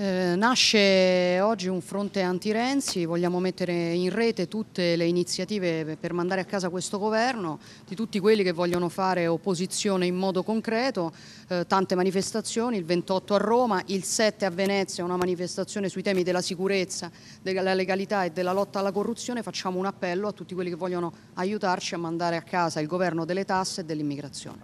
Eh, nasce oggi un fronte anti-Renzi, vogliamo mettere in rete tutte le iniziative per mandare a casa questo governo, di tutti quelli che vogliono fare opposizione in modo concreto, eh, tante manifestazioni, il 28 a Roma, il 7 a Venezia una manifestazione sui temi della sicurezza, della legalità e della lotta alla corruzione, facciamo un appello a tutti quelli che vogliono aiutarci a mandare a casa il governo delle tasse e dell'immigrazione.